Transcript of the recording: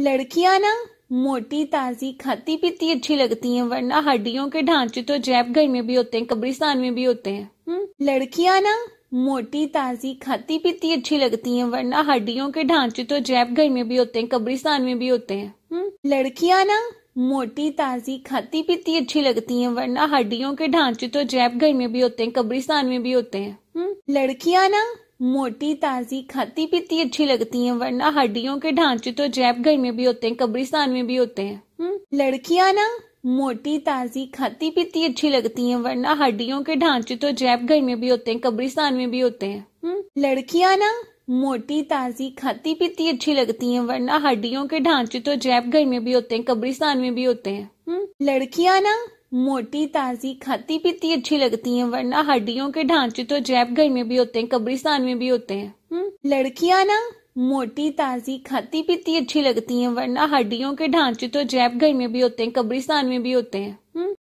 लड़कियां ना मोटी ताजी खाती पीती अच्छी लगती हैं वरना हड्डियों के ढांचे तो जैब घर में भी होते हैं कब्रिस्तान में भी होते हैं हम्म? लड़कियां ना मोटी ताजी खाती पीती अच्छी लगती हैं वरना हड्डियों के ढांचे तो जैब घर में भी होते हैं कब्रिस्तान में भी होते हैं हम्म? लड़कियां ना मोटी ताजी खाती पीती अच्छी लगती हैं वरना हड्डियों के ढांचे तो जैब घर में भी होते हैं कब्रिस्तान में भी होते हैं हम्म? लड़कियां ना मोटी ताजी खाती पीती अच्छी लगती है वरना हड्डियों के ढांचे तो जैब घर में भी होते हैं कब्रिस्तान में भी होते हैं हम्म, लड़कियां ना मोटी ताजी खाती पीती अच्छी लगती है वरना हड्डियों के ढांचे तो जैब घर में भी होते हैं कब्रिस्तान में भी होते हैं हम्म, लड़कियां ना मोटी ताजी खाती पीती अच्छी लगती है वरना हड्डियों के ढांचे तो जैब घर में भी होते हैं कब्रिस्तान में भी होते हैं हम्म, लड़कियां ना मोटी ताजी खाती पीती अच्छी लगती हैं वरना हड्डियों के ढांचे तो जैब घर में भी होते हैं कब्रिस्तान में भी होते हैं हम्म? लड़कियां ना मोटी ताजी खाती पीती अच्छी लगती हैं वरना हड्डियों के ढांचे तो जैब घर में भी होते हैं कब्रिस्तान में भी होते हैं हम्म?